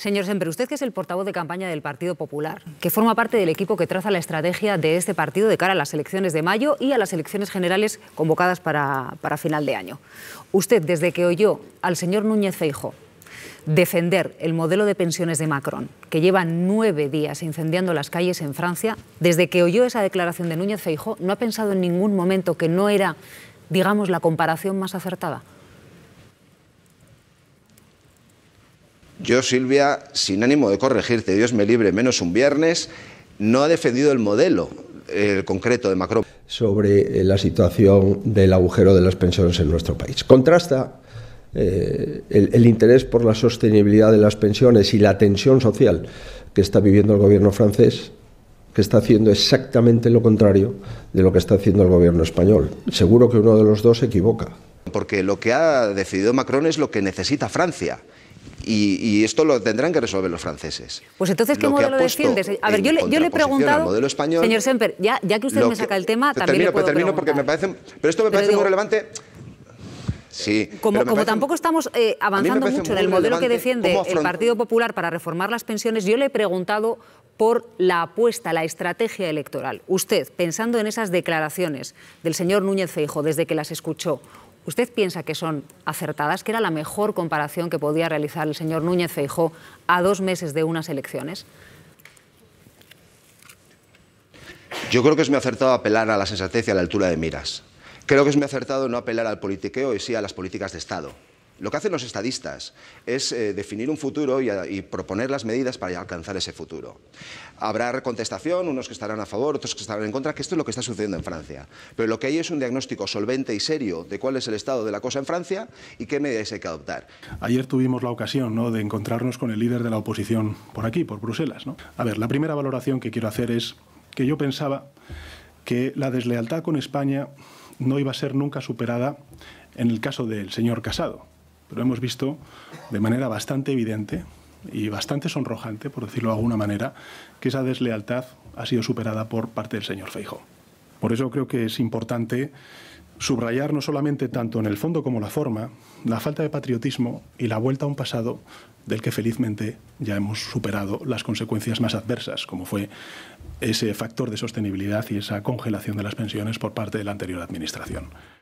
Señor Semper, usted que es el portavoz de campaña del Partido Popular, que forma parte del equipo que traza la estrategia de este partido de cara a las elecciones de mayo y a las elecciones generales convocadas para, para final de año. Usted, desde que oyó al señor Núñez Feijo defender el modelo de pensiones de Macron, que lleva nueve días incendiando las calles en Francia, desde que oyó esa declaración de Núñez Feijo, ¿no ha pensado en ningún momento que no era, digamos, la comparación más acertada? Yo, Silvia, sin ánimo de corregirte, Dios me libre, menos un viernes, no ha defendido el modelo el concreto de Macron. Sobre eh, la situación del agujero de las pensiones en nuestro país. Contrasta eh, el, el, interés por la sostenibilidad de las pensiones y la tensión social que está viviendo el gobierno francés, que está haciendo exactamente lo contrario de lo que está haciendo el gobierno español. Seguro que uno de los dos se equivoca. Porque lo que ha decidido Macron es lo que necesita Francia y, esto lo tendrán que resolver los franceses. Pues entonces, ¿qué modelo defiendes? A ver, yo le, yo he preguntado... Modelo español, señor Semper, ya, que usted me saca el tema, también puedo termino porque me parece... Pero esto me parece muy relevante... Sí, eh, como, tampoco estamos eh, avanzando mucho en el modelo que defiende el Partido Popular para reformar las pensiones, yo le he preguntado por la apuesta, la estrategia electoral. Usted, pensando en esas declaraciones del señor Núñez Feijo desde que las escuchó, ¿Usted piensa que son acertadas, que era la mejor comparación que podía realizar el señor Núñez Feijó a dos meses de unas elecciones? Yo creo que es muy acertado apelar a la sensatez y a la altura de miras. Creo que es muy acertado no apelar al politiqueo y sí a las políticas de Estado. Lo que hacen los estadistas es eh, definir un futuro y, proponer las medidas para alcanzar ese futuro. Habrá contestación, unos que estarán a favor, otros que estarán en contra, que esto es lo que está sucediendo en Francia. Pero lo que hay es un diagnóstico solvente y serio de cuál es el estado de la cosa en Francia y qué medidas hay que adoptar. Ayer tuvimos la ocasión de encontrarnos con el líder de la oposición por aquí, por Bruselas. A ver, la primera valoración que quiero hacer es que yo pensaba que la deslealtad con España no iba a ser nunca superada en el caso del señor Casado pero hemos visto de manera bastante evidente y bastante sonrojante, por decirlo de alguna manera, que esa deslealtad ha sido superada por parte del señor Feijo. Por eso creo que es importante subrayar no solamente tanto en el fondo como la forma la falta de patriotismo y la vuelta a un pasado del que felizmente ya hemos superado las consecuencias más adversas, como fue ese factor de sostenibilidad y esa congelación de las pensiones por parte de la anterior Administración.